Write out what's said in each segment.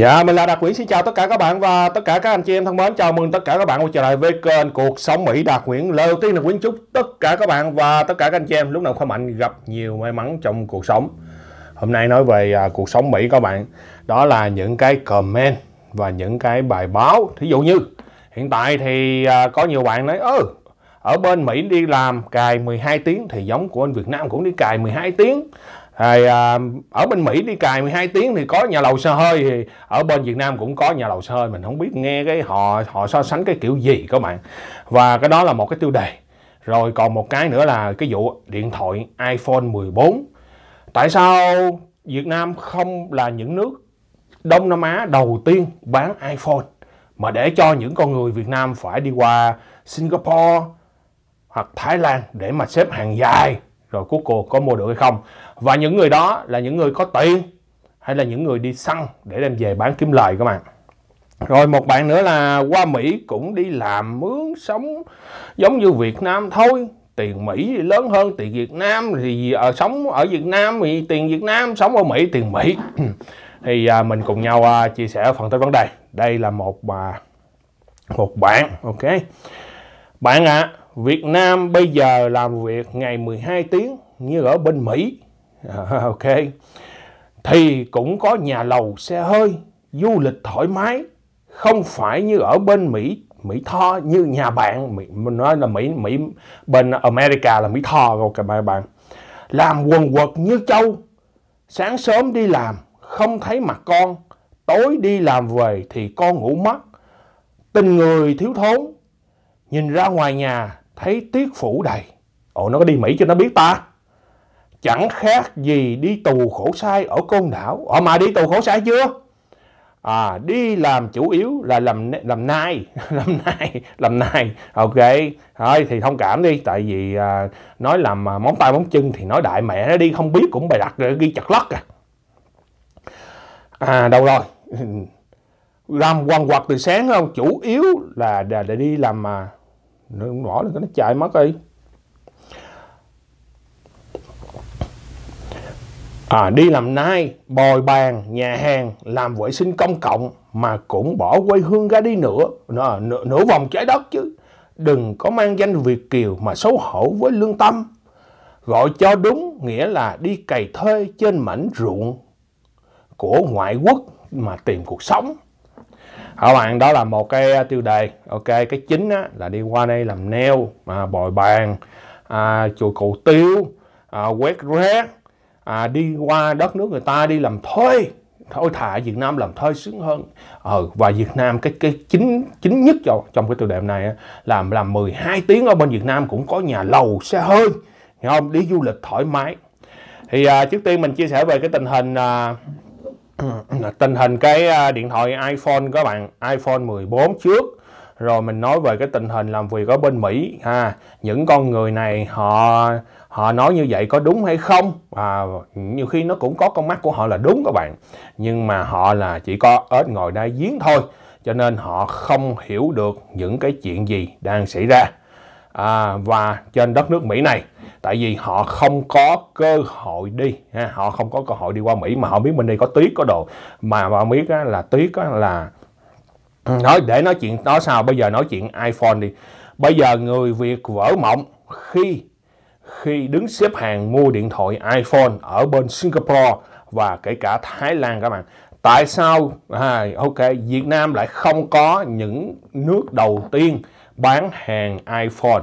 Dạ, mình là Đạt Nguyễn, xin chào tất cả các bạn và tất cả các anh chị em thân mến. Chào mừng tất cả các bạn quay trở lại với kênh Cuộc Sống Mỹ Đạt Nguyễn. Lời đầu tiên là Nguyễn chúc tất cả các bạn và tất cả các anh chị em lúc nào khỏe mạnh, gặp nhiều may mắn trong cuộc sống. Hôm nay nói về à, cuộc sống Mỹ các bạn, đó là những cái comment và những cái bài báo. Thí dụ như hiện tại thì à, có nhiều bạn nói, ơ, ừ, ở bên Mỹ đi làm cài 12 tiếng thì giống của anh Việt Nam cũng đi cài 12 tiếng thì à, ở bên Mỹ đi cài 12 tiếng thì có nhà lầu xe hơi thì ở bên Việt Nam cũng có nhà lầu xe hơi mình không biết nghe cái họ họ so sánh cái kiểu gì các bạn và cái đó là một cái tiêu đề rồi còn một cái nữa là cái vụ điện thoại iPhone 14 tại sao Việt Nam không là những nước Đông Nam Á đầu tiên bán iPhone mà để cho những con người Việt Nam phải đi qua Singapore hoặc Thái Lan để mà xếp hàng dài rồi cuối cùng có mua được hay không và những người đó là những người có tiền hay là những người đi săn để đem về bán kiếm lời các bạn rồi một bạn nữa là qua Mỹ cũng đi làm mướn sống giống như Việt Nam thôi tiền Mỹ thì lớn hơn tiền Việt Nam thì ở ờ, sống ở Việt Nam thì tiền Việt Nam sống ở Mỹ tiền Mỹ thì à, mình cùng nhau à, chia sẻ phần tới vấn đề đây là một mà một bạn ok bạn ạ à, Việt Nam bây giờ làm việc ngày 12 tiếng như ở bên Mỹ ok thì cũng có nhà lầu xe hơi du lịch thoải mái không phải như ở bên Mỹ Mỹ Tho như nhà bạn mình nói là Mỹ Mỹ bên America là Mỹ Tho rồi các okay, bạn làm quần quật như châu sáng sớm đi làm không thấy mặt con tối đi làm về thì con ngủ mất tình người thiếu thốn nhìn ra ngoài nhà thấy tiết phủ đầy ồ nó có đi Mỹ cho nó biết ta chẳng khác gì đi tù khổ sai ở côn đảo ở ờ, mà đi tù khổ sai chưa à đi làm chủ yếu là làm làm nai làm nai làm nai ok thôi thì thông cảm đi tại vì à, nói làm à, móng tay móng chân thì nói đại mẹ nó đi không biết cũng bài đặt ghi chặt lắc à à đâu rồi làm quằn quật từ sáng không chủ yếu là để, để đi làm mà nó bỏ lên nó chạy mất đi à, đi làm nai bồi bàn nhà hàng làm vệ sinh công cộng mà cũng bỏ quê hương ra đi nữa nửa, nửa, nửa vòng trái đất chứ đừng có mang danh việt kiều mà xấu hổ với lương tâm gọi cho đúng nghĩa là đi cày thuê trên mảnh ruộng của ngoại quốc mà tìm cuộc sống các bạn đó là một cái tiêu đề ok cái chính á, là đi qua đây làm neo mà bồi bàn à, chùi cầu tiêu à, quét rác à, đi qua đất nước người ta đi làm thuê thôi thà Việt Nam làm thuê sướng hơn ờ, và Việt Nam cái cái chính chính nhất trong trong cái tiêu đề này làm làm 12 tiếng ở bên Việt Nam cũng có nhà lầu xe hơi hiểu không đi du lịch thoải mái thì à, trước tiên mình chia sẻ về cái tình hình à, tình hình cái à, điện thoại iPhone các bạn iPhone 14 trước rồi mình nói về cái tình hình làm việc ở bên Mỹ ha những con người này họ họ nói như vậy có đúng hay không à, nhiều khi nó cũng có con mắt của họ là đúng các bạn nhưng mà họ là chỉ có ếch ngồi đá giếng thôi cho nên họ không hiểu được những cái chuyện gì đang xảy ra à, và trên đất nước Mỹ này tại vì họ không có cơ hội đi ha. họ không có cơ hội đi qua Mỹ mà họ biết mình đây có tuyết có đồ mà họ biết là tuyết là nói để nói chuyện nói sao bây giờ nói chuyện iPhone đi bây giờ người Việt vỡ mộng khi khi đứng xếp hàng mua điện thoại iPhone ở bên Singapore và kể cả Thái Lan các bạn. Tại sao à, ok Việt Nam lại không có những nước đầu tiên bán hàng iPhone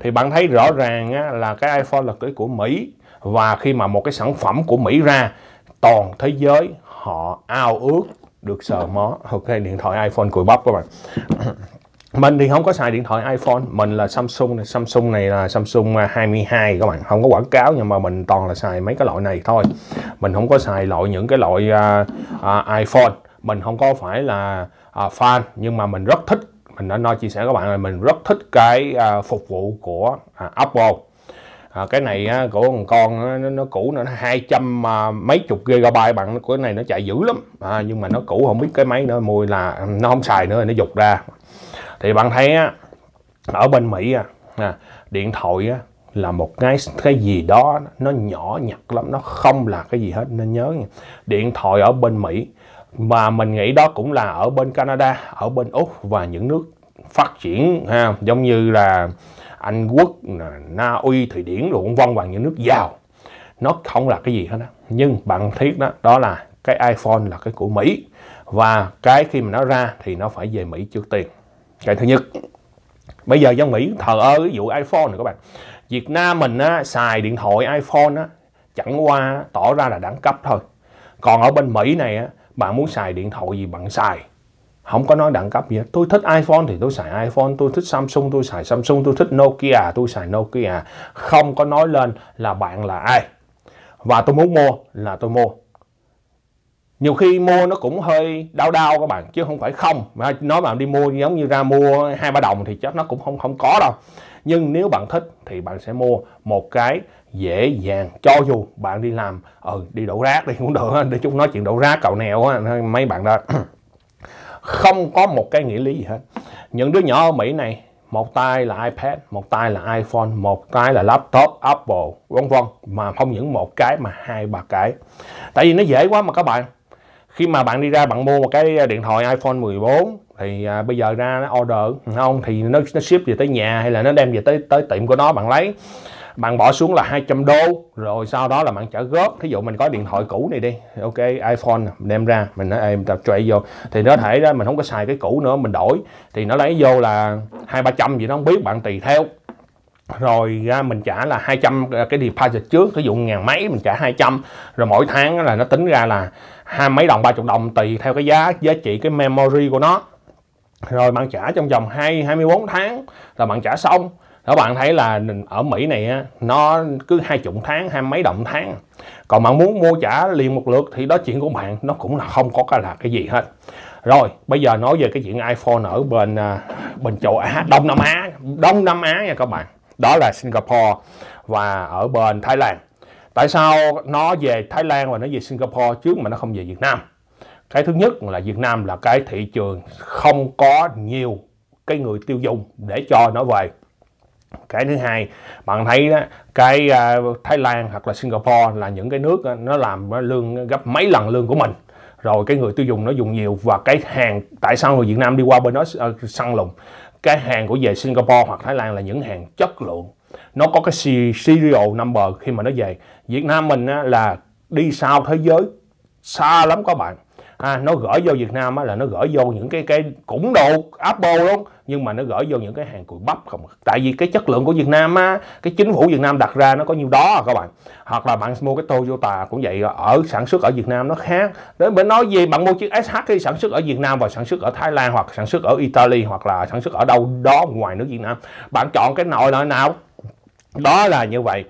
thì bạn thấy rõ ràng á, là cái iPhone là cái của Mỹ và khi mà một cái sản phẩm của Mỹ ra toàn thế giới họ ao ước được sờ mó ok điện thoại iPhone cùi bắp các bạn mình thì không có xài điện thoại iPhone mình là Samsung này Samsung này là Samsung 22 à, các bạn không có quảng cáo nhưng mà mình toàn là xài mấy cái loại này thôi mình không có xài loại những cái loại uh, uh, iPhone mình không có phải là uh, fan nhưng mà mình rất thích mình đã nói chia sẻ các bạn là mình rất thích cái uh, phục vụ của uh, Apple à, cái này á, của con con nó, nó cũ nữa, nó hai trăm à, mấy chục gb bạn của cái này nó chạy dữ lắm à, nhưng mà nó cũ không biết cái máy nữa mùi là nó không xài nữa nó dục ra thì bạn thấy á, ở bên Mỹ á, à, điện thoại á, là một cái cái gì đó nó nhỏ nhặt lắm nó không là cái gì hết nên nhớ nha. điện thoại ở bên Mỹ mà mình nghĩ đó cũng là ở bên Canada ở bên úc và những nước phát triển ha giống như là Anh Quốc Na Uy Thụy Điển rồi vân và những nước giàu nó không là cái gì hết đó. nhưng bạn thiết đó đó là cái iPhone là cái của Mỹ và cái khi mà nó ra thì nó phải về Mỹ trước tiên cái thứ nhất bây giờ dân mỹ thờ ơ ví dụ iphone này các bạn việt nam mình á, xài điện thoại iphone á, chẳng qua tỏ ra là đẳng cấp thôi còn ở bên mỹ này á, bạn muốn xài điện thoại gì bạn xài không có nói đẳng cấp gì hết. Tôi thích iPhone thì tôi xài iPhone, tôi thích Samsung tôi xài Samsung, tôi thích Nokia tôi xài Nokia. Không có nói lên là bạn là ai. Và tôi muốn mua là tôi mua nhiều khi mua nó cũng hơi đau đau các bạn chứ không phải không mà nói bạn đi mua giống như ra mua hai ba đồng thì chắc nó cũng không không có đâu nhưng nếu bạn thích thì bạn sẽ mua một cái dễ dàng cho dù bạn đi làm ừ đi đổ rác đi cũng được để chúng nói chuyện đổ rác cậu nèo mấy bạn đó không có một cái nghĩa lý gì hết những đứa nhỏ ở mỹ này một tay là iPad, một tay là iPhone, một tay là laptop Apple, vân vân mà không những một cái mà hai ba cái. Tại vì nó dễ quá mà các bạn khi mà bạn đi ra bạn mua một cái à, điện thoại iPhone 14 thì à, bây giờ ra nó order ừ, không thì nó, nó ship về tới nhà hay là nó đem về tới tới tiệm của nó bạn lấy bạn bỏ xuống là 200 đô rồi sau đó là bạn trả góp thí dụ mình có điện thoại cũ này đi ok iphone đem ra mình nói em tập chạy vô thì nó thể ra mình không có xài cái cũ nữa mình đổi thì nó lấy vô là hai ba trăm gì nó không biết bạn tùy theo rồi à, mình trả là 200 à, cái deposit trước ví dụ ngàn mấy mình trả 200 rồi mỗi tháng là nó tính ra là hai mấy đồng ba chục đồng tùy theo cái giá giá trị cái memory của nó rồi bạn trả trong vòng 2 24 tháng là bạn trả xong đó bạn thấy là ở Mỹ này nó cứ hai chục tháng hai mấy đồng tháng còn bạn muốn mua trả liền một lượt thì đó chuyện của bạn nó cũng là không có cái là cái gì hết rồi bây giờ nói về cái chuyện iPhone ở bên à, bên châu Á Đông Nam Á Đông Nam Á nha các bạn đó là Singapore và ở bên Thái Lan tại sao nó về Thái Lan và nó về Singapore trước mà nó không về Việt Nam cái thứ nhất là Việt Nam là cái thị trường không có nhiều cái người tiêu dùng để cho nó về cái thứ hai bạn thấy đó, cái à, Thái Lan hoặc là Singapore là những cái nước à, nó làm lương gấp mấy lần lương của mình rồi cái người tiêu dùng nó dùng nhiều và cái hàng tại sao người Việt Nam đi qua bên đó ờ, săn lùng cái hàng của về Singapore hoặc Thái Lan là những hàng chất lượng nó có cái serial number khi mà nó về Việt Nam mình á, là đi sau thế giới xa lắm các bạn à, nó gửi vô Việt Nam á, là nó gửi vô những cái cái cũng đồ Apple luôn nhưng mà nó gửi vô những cái hàng cùi bắp không tại vì cái chất lượng của Việt Nam á cái chính phủ Việt Nam đặt ra nó có nhiêu đó à các bạn hoặc là bạn mua cái Toyota cũng vậy ở sản xuất ở Việt Nam nó khác đến bên nói gì bạn mua chiếc SH khi sản xuất ở Việt Nam và sản xuất ở Thái Lan hoặc sản xuất ở Italy hoặc là sản xuất ở đâu đó ngoài nước Việt Nam bạn chọn cái nồi nào nào đó là như vậy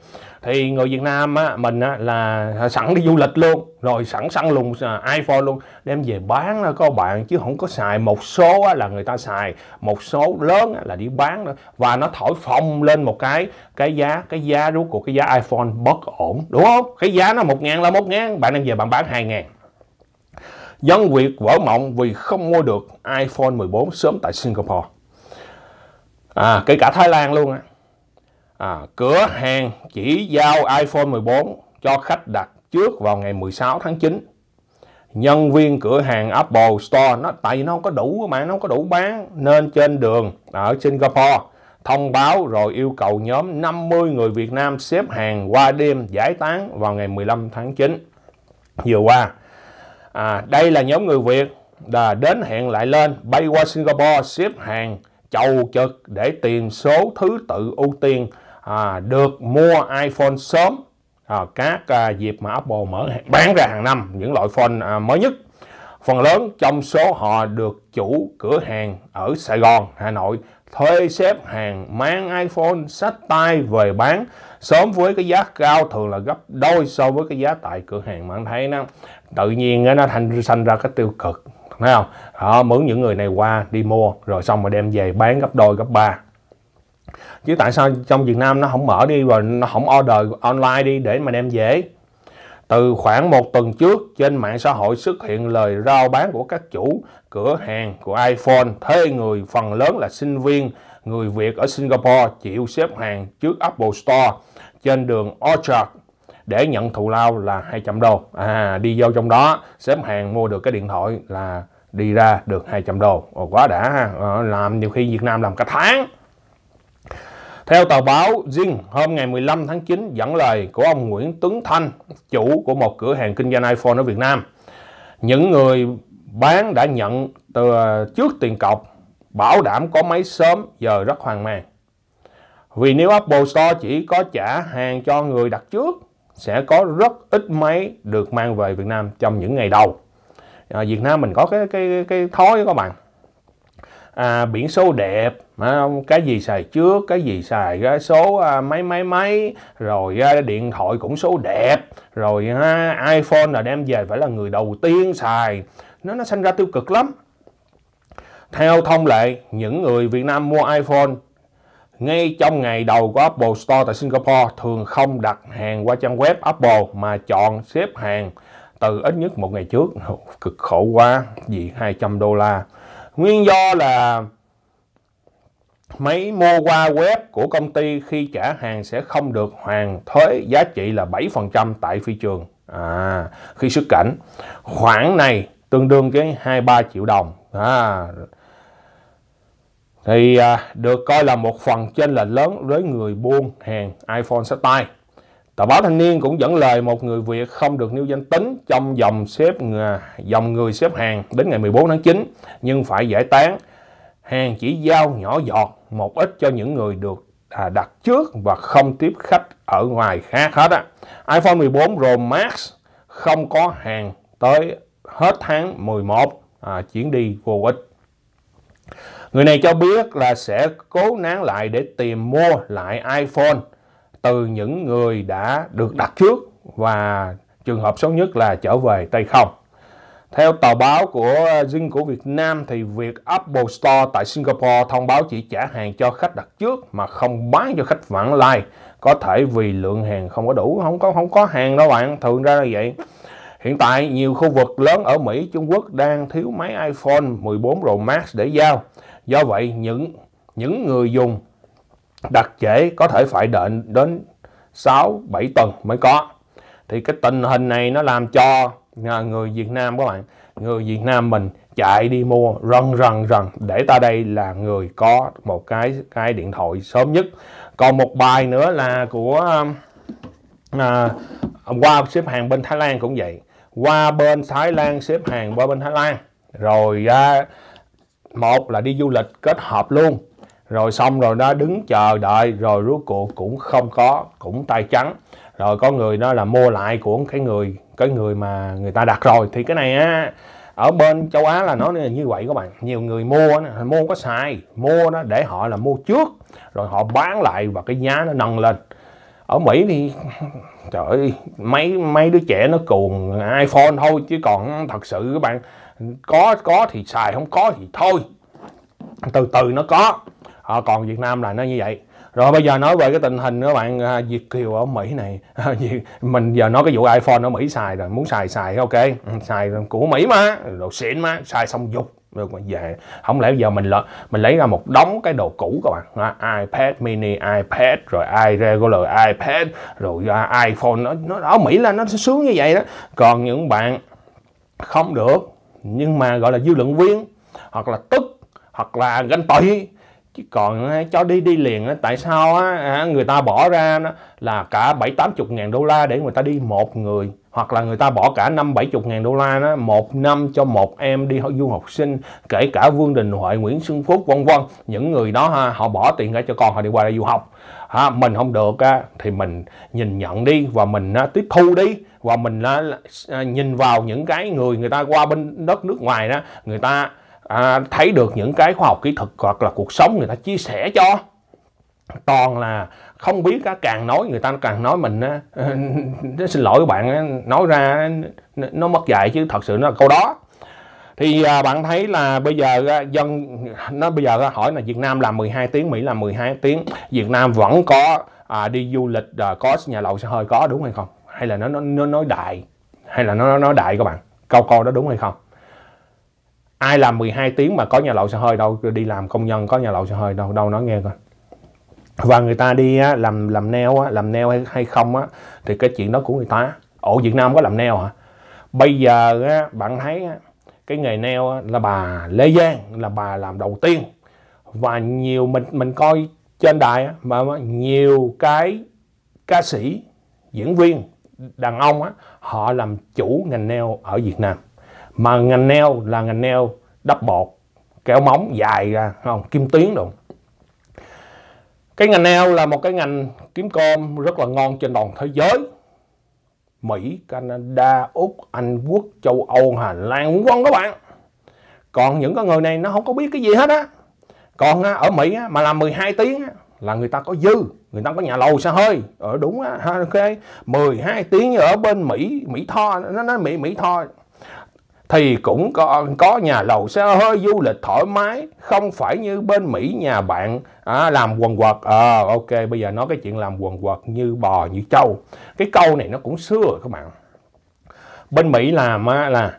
thì người Việt Nam á, mình á, là sẵn đi du lịch luôn rồi sẵn sẵn luôn à, iPhone luôn đem về bán đó các bạn chứ không có xài một số á, là người ta xài một số lớn á, là đi bán nữa và nó thổi phồng lên một cái cái giá cái giá rốt của cái giá iPhone bất ổn đúng không cái giá nó một ngàn là một ngàn bạn đem về bạn bán hai ngàn dân Việt vỡ mộng vì không mua được iPhone 14 sớm tại Singapore à kể cả Thái Lan luôn á à, cửa hàng chỉ giao iPhone 14 cho khách đặt trước vào ngày 16 tháng 9 nhân viên cửa hàng Apple Store nó tại vì nó không có đủ mà nó không có đủ bán nên trên đường ở Singapore thông báo rồi yêu cầu nhóm 50 người Việt Nam xếp hàng qua đêm giải tán vào ngày 15 tháng 9 vừa qua à, đây là nhóm người Việt là đến hẹn lại lên bay qua Singapore xếp hàng chầu chực để tìm số thứ tự ưu tiên à, được mua iPhone sớm à, các à, dịp mà Apple mở bán ra hàng năm những loại phone à, mới nhất phần lớn trong số họ được chủ cửa hàng ở Sài Gòn Hà Nội thuê xếp hàng mang iPhone sách tay về bán sớm với cái giá cao thường là gấp đôi so với cái giá tại cửa hàng mà anh thấy nó tự nhiên nó thành sanh ra cái tiêu cực thấy không đó, mướn những người này qua đi mua rồi xong rồi đem về bán gấp đôi gấp ba chứ tại sao trong Việt Nam nó không mở đi rồi nó không order online đi để mà đem về từ khoảng một tuần trước trên mạng xã hội xuất hiện lời rao bán của các chủ cửa hàng của iPhone thuê người phần lớn là sinh viên người Việt ở Singapore chịu xếp hàng trước Apple Store trên đường Orchard để nhận thù lao là 200 đô. À, đi vô trong đó xếp hàng mua được cái điện thoại là đi ra được 200 đô. Ồ, quá đã ha. Ờ, làm nhiều khi Việt Nam làm cả tháng. Theo tờ báo Zing, hôm ngày 15 tháng 9 dẫn lời của ông Nguyễn Tuấn Thanh, chủ của một cửa hàng kinh doanh iPhone ở Việt Nam. Những người bán đã nhận từ trước tiền cọc, bảo đảm có máy sớm giờ rất hoang mang. Vì nếu Apple Store chỉ có trả hàng cho người đặt trước, sẽ có rất ít máy được mang về Việt Nam trong những ngày đầu. À, Việt Nam mình có cái cái cái thói các bạn à, biển số đẹp à, cái gì xài trước cái gì xài cái số à, máy máy mấy rồi à, điện thoại cũng số đẹp rồi à, iPhone là đem về phải là người đầu tiên xài nó nó sinh ra tiêu cực lắm theo thông lệ những người Việt Nam mua iPhone ngay trong ngày đầu của Apple Store tại Singapore thường không đặt hàng qua trang web Apple mà chọn xếp hàng từ ít nhất một ngày trước cực khổ quá vì 200 đô la Nguyên do là máy mua qua web của công ty khi trả hàng sẽ không được hoàn thuế giá trị là 7% tại phi trường à, khi xuất cảnh. Khoản này tương đương với 23 triệu đồng. À, thì à, được coi là một phần trên lệch lớn với người buôn hàng iPhone sách tay. Tờ báo Thanh niên cũng dẫn lời một người Việt không được nêu danh tính trong dòng xếp dòng người xếp hàng đến ngày 14 tháng 9 nhưng phải giải tán. Hàng chỉ giao nhỏ giọt một ít cho những người được à, đặt trước và không tiếp khách ở ngoài khác hết á. iPhone 14 Pro Max không có hàng tới hết tháng 11 à, chuyến đi vô ích. Người này cho biết là sẽ cố nán lại để tìm mua lại iPhone từ những người đã được đặt trước và trường hợp xấu nhất là trở về tay không. Theo tờ báo của riêng của Việt Nam thì việc Apple Store tại Singapore thông báo chỉ trả hàng cho khách đặt trước mà không bán cho khách vãng lai có thể vì lượng hàng không có đủ không có không có hàng đó bạn thường ra là vậy hiện tại nhiều khu vực lớn ở Mỹ Trung Quốc đang thiếu máy iPhone 14 Pro Max để giao do vậy những những người dùng đặc dễ có thể phải đợi đến 6 7 tuần mới có. Thì cái tình hình này nó làm cho à, người Việt Nam các bạn, người Việt Nam mình chạy đi mua rần rần rần để ta đây là người có một cái cái điện thoại sớm nhất. Còn một bài nữa là của à, à qua xếp hàng bên Thái Lan cũng vậy. Qua bên Thái Lan xếp hàng qua bên Thái Lan. Rồi à, một là đi du lịch kết hợp luôn rồi xong rồi nó đứng chờ đợi rồi rốt cuộc cũng không có cũng tay trắng rồi có người nó là mua lại của cái người cái người mà người ta đặt rồi thì cái này á ở bên châu Á là nó như vậy các bạn nhiều người mua nó mua có xài mua nó để họ là mua trước rồi họ bán lại và cái giá nó nâng lên ở Mỹ thì trời ơi, mấy mấy đứa trẻ nó cuồng iPhone thôi chứ còn thật sự các bạn có có thì xài không có thì thôi từ từ nó có họ ờ, còn Việt Nam là nó như vậy rồi bây giờ nói về cái tình hình các bạn à, Việt kiều ở Mỹ này ờ, mình giờ nói cái vụ iPhone ở Mỹ xài rồi muốn xài xài ok ừ, xài của Mỹ mà đồ xịn mà xài xong dục được mà về không lẽ giờ mình là mình lấy ra một đống cái đồ cũ các bạn iPad mini iPad rồi iRegular iPad rồi à, iPhone nó nó ở Mỹ là nó sướng như vậy đó còn những bạn không được nhưng mà gọi là dư luận viên hoặc là tức hoặc là ganh tị chứ còn cho đi đi liền á, tại sao á, người ta bỏ ra là cả bảy tám chục ngàn đô la để người ta đi một người hoặc là người ta bỏ cả năm bảy chục ngàn đô la đó một năm cho một em đi du học sinh kể cả Vương Đình Huệ Nguyễn Xuân Phúc vân vân những người đó ha, họ bỏ tiền ra cho con họ đi qua đây du học ha, mình không được á, thì mình nhìn nhận đi và mình á, tiếp thu đi và mình á, à, nhìn vào những cái người người ta qua bên đất nước ngoài đó người ta à, thấy được những cái khoa học kỹ thuật hoặc là cuộc sống người ta chia sẻ cho toàn là không biết á càng nói người ta càng nói mình á nó xin lỗi các bạn nói ra nó mất dạy chứ thật sự nó là câu đó thì à, bạn thấy là bây giờ dân nó bây giờ hỏi là Việt Nam làm 12 tiếng Mỹ làm 12 tiếng Việt Nam vẫn có à, đi du lịch à, có nhà lầu xe hơi có đúng hay không hay là nó nó nó nói đại hay là nó nó nói đại các bạn câu câu đó đúng hay không ai làm 12 tiếng mà có nhà lậu xe hơi đâu đi làm công nhân có nhà lậu xe hơi đâu đâu nói nghe coi và người ta đi á, làm làm neo á, làm neo hay, hay không á, thì cái chuyện đó của người ta ở Việt Nam có làm neo hả bây giờ bạn thấy cái nghề neo là bà Lê Giang là bà làm đầu tiên và nhiều mình mình coi trên đài mà nhiều cái ca sĩ diễn viên đàn ông á, họ làm chủ ngành neo ở Việt Nam mà ngành neo là ngành neo đắp bột kéo móng dài ra không kim tuyến được. cái ngành neo là một cái ngành kiếm cơm rất là ngon trên toàn thế giới Mỹ, Canada, Úc, Anh Quốc, châu Âu, Hà Lan vân các bạn. Còn những cái người này nó không có biết cái gì hết á. Còn à, ở Mỹ mà làm 12 tiếng là người ta có dư, người ta có nhà lầu xa hơi. Ở ờ, đúng á, ok. 12 tiếng ở bên Mỹ, Mỹ Tho nó nó Mỹ Mỹ Tho thì cũng có, có nhà lầu xe hơi du lịch thoải mái không phải như bên Mỹ nhà bạn à, làm quần quật à, ok bây giờ nói cái chuyện làm quần quật như bò như trâu cái câu này nó cũng xưa rồi các bạn bên Mỹ làm à, là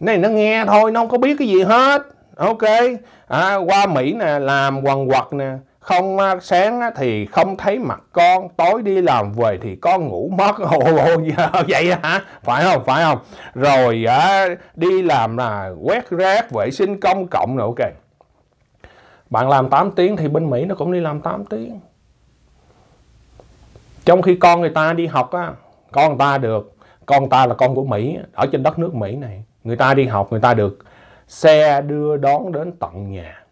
này nó nghe thôi nó không có biết cái gì hết ok à, qua Mỹ nè làm quần quật nè không à, sáng thì không thấy mặt con tối đi làm về thì con ngủ mất hồ ồ vậy hả phải không phải không rồi à, đi làm là quét rác vệ sinh công cộng nữa ok bạn làm 8 tiếng thì bên Mỹ nó cũng đi làm 8 tiếng trong khi con người ta đi học á con người ta được con ta là con của Mỹ ở trên đất nước Mỹ này người ta đi học người ta được xe đưa đón đến tận nhà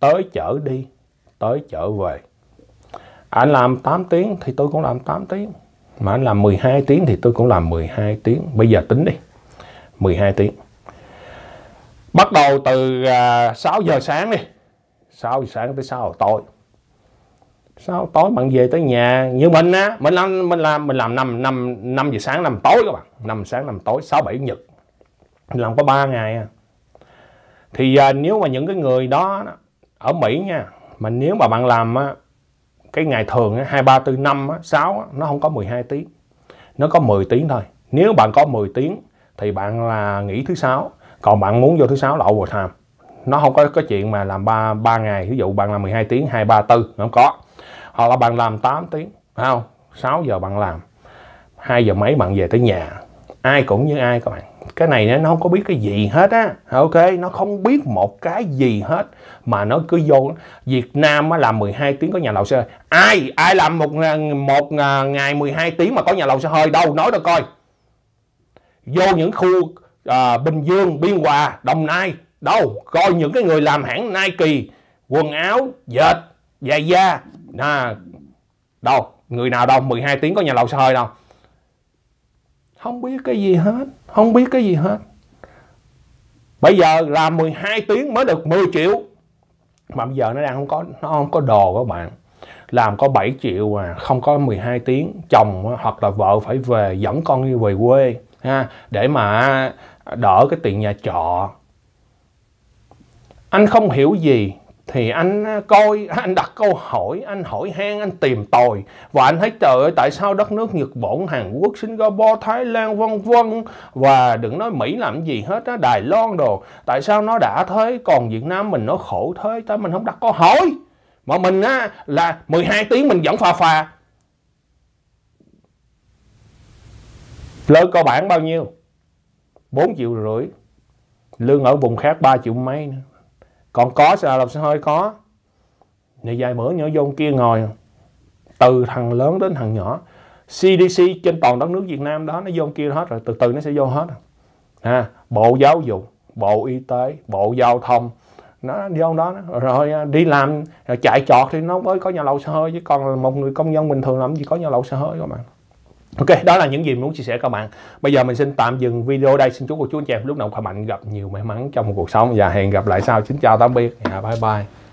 tới chở đi tới chợ về anh làm 8 tiếng thì tôi cũng làm 8 tiếng mà anh làm 12 tiếng thì tôi cũng làm 12 tiếng bây giờ tính đi 12 tiếng bắt đầu từ 6 à, giờ sáng đi 6 giờ sáng tới 6 giờ tối 6 giờ tối bạn về tới nhà như mình á mình làm mình làm mình làm 5 5 5 giờ sáng 5 tối các bạn 5 sáng 5 tối 6 7 nhật mình làm có 3 ngày à. thì à, nếu mà những cái người đó ở Mỹ nha mà nếu mà bạn làm á, cái ngày thường á, 2, 3, 4, 5, 6 á, nó không có 12 tiếng nó có 10 tiếng thôi nếu bạn có 10 tiếng thì bạn là nghỉ thứ sáu còn bạn muốn vô thứ sáu là overtime nó không có có chuyện mà làm 3, 3 ngày ví dụ bạn làm 12 tiếng 2, 3, 4 không có hoặc là bạn làm 8 tiếng phải không 6 giờ bạn làm 2 giờ mấy bạn về tới nhà ai cũng như ai các bạn cái này nó không có biết cái gì hết á ok nó không biết một cái gì hết mà nó cứ vô Việt Nam á làm 12 tiếng có nhà lầu xe ai ai làm một một ngày 12 tiếng mà có nhà lầu xe hơi đâu nói đâu coi vô những khu à, Bình Dương Biên Hòa Đồng Nai đâu coi những cái người làm hãng Nike quần áo dệt dài da nè đâu người nào đâu 12 tiếng có nhà lầu xe hơi đâu không biết cái gì hết không biết cái gì hết bây giờ là 12 tiếng mới được 10 triệu mà bây giờ nó đang không có nó không có đồ các bạn làm có 7 triệu mà không có 12 tiếng chồng hoặc là vợ phải về dẫn con đi về quê ha để mà đỡ cái tiền nhà trọ anh không hiểu gì thì anh à, coi anh đặt câu hỏi anh hỏi han anh tìm tòi và anh thấy trời ơi tại sao đất nước Nhật Bản Hàn Quốc Singapore Thái Lan vân vân và đừng nói Mỹ làm gì hết á Đài Loan đồ tại sao nó đã thế còn Việt Nam mình nó khổ thế tại mình không đặt câu hỏi mà mình á là 12 tiếng mình vẫn phà phà lương cơ bản bao nhiêu 4 triệu rưỡi lương ở vùng khác 3 triệu mấy nữa còn có sẽ là làm sao hơi có ngày dài bữa nhỏ vô kia ngồi từ thằng lớn đến thằng nhỏ CDC trên toàn đất nước Việt Nam đó nó vô kia hết rồi từ từ nó sẽ vô hết à, bộ giáo dục bộ y tế bộ giao thông nó vô đó rồi à, đi làm rồi chạy trọt thì nó mới có nhà lậu xe hơi chứ còn một người công dân bình thường làm gì có nhà lậu xe hơi các bạn Ok, đó là những gì mình muốn chia sẻ các bạn. Bây giờ mình xin tạm dừng video đây. Xin chúc cô chú anh chị em lúc nào khỏe mạnh, gặp nhiều may mắn trong cuộc sống và hẹn gặp lại sau. Xin chào tạm biệt. Yeah, dạ, bye bye.